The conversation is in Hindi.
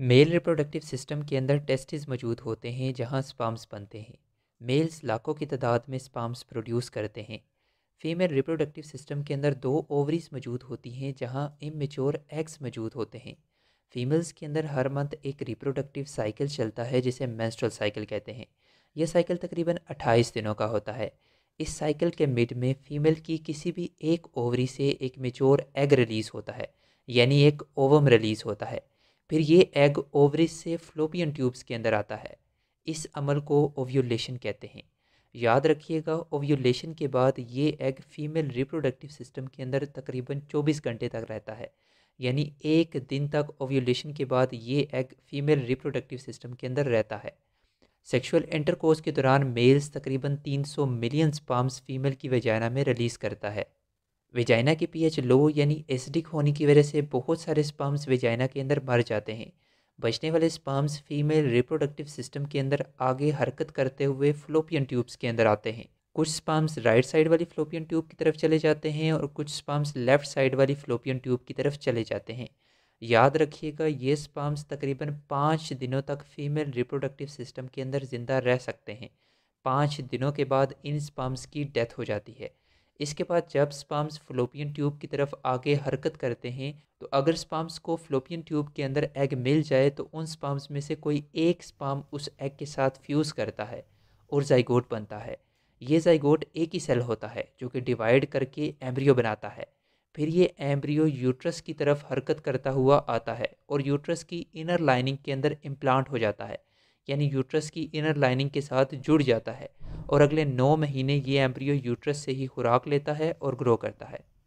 मेल रिप्रोडक्टिव सिस्टम के अंदर टेस्टिस मौजूद होते हैं जहां स्पाम्स बनते हैं मेल्स लाखों की तादाद में स्पाम्स प्रोड्यूस करते हैं फीमेल रिप्रोडक्टिव सिस्टम के अंदर दो ओवरीज मौजूद होती हैं जहां इमेच्योर एग्स मौजूद होते हैं फीमेल्स के अंदर हर मंथ एक रिप्रोडक्टिव साइकिल चलता है जिसे मेंस्ट्रुअल साइकिल कहते हैं यह साइकिल तकरीबन अट्ठाईस दिनों का होता है इस साइकिल के मिड में फीमेल की किसी भी एक ओवरी से एक मेच्योर एग रिलीज़ होता है यानी एक ओवम रिलीज़ होता है फिर ये एग ओवरिज से फ्लोपियन ट्यूब्स के अंदर आता है इस अमल को ओव्यूलेशन कहते हैं याद रखिएगा ओव्यूलेशन के बाद ये एग फीमेल रिप्रोडक्टिव सिस्टम के अंदर तकरीबन 24 घंटे तक रहता है यानी एक दिन तक ओव्यूलेशन के बाद ये एग फीमेल रिप्रोडक्टिव सिस्टम के अंदर रहता है सेक्सुअल इंटरकोर्स के दौरान मेल्स तकरीबन 300 मिलियन स्पाम्स फीमेल की वजाना में रिलीज़ करता है वेजाइना की पीएच लो यानी एसिडिक होने की वजह से बहुत सारे स्पर्म्स वेजाइना के अंदर मर जाते हैं बचने वाले स्पर्म्स फीमेल रिप्रोडक्टिव सिस्टम के अंदर आगे हरकत करते हुए फ्लोपियन ट्यूब्स के अंदर आते हैं कुछ स्पाम्स राइट साइड वाली फ्लोपियन ट्यूब की तरफ चले जाते हैं और कुछ स्पाम्स लेफ्ट साइड वाली फ्लोपियन ट्यूब की तरफ चले जाते हैं याद रखिएगा ये स्पाम्स तकरीबन पाँच दिनों तक फीमेल रिप्रोडक्टिव सिस्टम के अंदर ज़िंदा रह सकते हैं पाँच दिनों के बाद इन स्पाम्स की डेथ हो जाती है इसके बाद जब स्पाम्स फ्लोपियन ट्यूब की तरफ आगे हरकत करते हैं तो अगर स्पाम्स को फ्लोपियन ट्यूब के अंदर एग मिल जाए तो उन स्पाम्स में से कोई एक स्पाम उस एग के साथ फ्यूज़ करता है और जाइगोट बनता है ये जाइगोट एक ही सेल होता है जो कि डिवाइड करके एम्ब्रियो बनाता है फिर ये एम्ब्रियो यूट्रस की तरफ हरकत करता हुआ आता है और यूट्रस की इनर लाइनिंग के अंदर इम्प्लांट हो जाता है यानी यूट्रस की इनर लाइनिंग के साथ जुड़ जाता है और अगले नौ महीने ये एम्ब्रियो यूट्रस से ही खुराक लेता है और ग्रो करता है